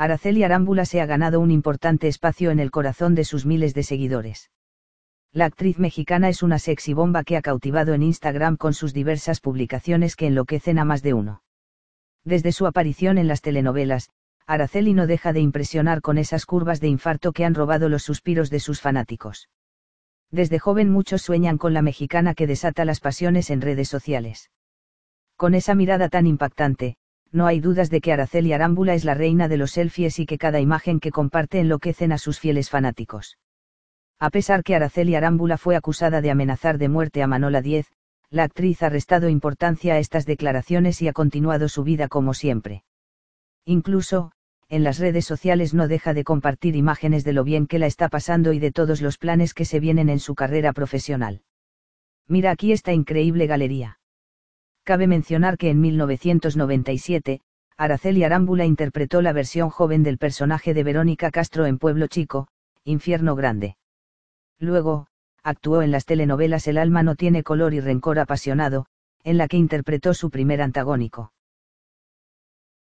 Araceli Arámbula se ha ganado un importante espacio en el corazón de sus miles de seguidores. La actriz mexicana es una sexy bomba que ha cautivado en Instagram con sus diversas publicaciones que enloquecen a más de uno. Desde su aparición en las telenovelas, Araceli no deja de impresionar con esas curvas de infarto que han robado los suspiros de sus fanáticos. Desde joven muchos sueñan con la mexicana que desata las pasiones en redes sociales. Con esa mirada tan impactante, no hay dudas de que Araceli Arámbula es la reina de los selfies y que cada imagen que comparte enloquecen a sus fieles fanáticos. A pesar que Araceli Arámbula fue acusada de amenazar de muerte a Manola 10, la actriz ha restado importancia a estas declaraciones y ha continuado su vida como siempre. Incluso, en las redes sociales no deja de compartir imágenes de lo bien que la está pasando y de todos los planes que se vienen en su carrera profesional. Mira aquí esta increíble galería. Cabe mencionar que en 1997, Araceli Arámbula interpretó la versión joven del personaje de Verónica Castro en Pueblo Chico, Infierno Grande. Luego, actuó en las telenovelas El alma no tiene color y Rencor apasionado, en la que interpretó su primer antagónico.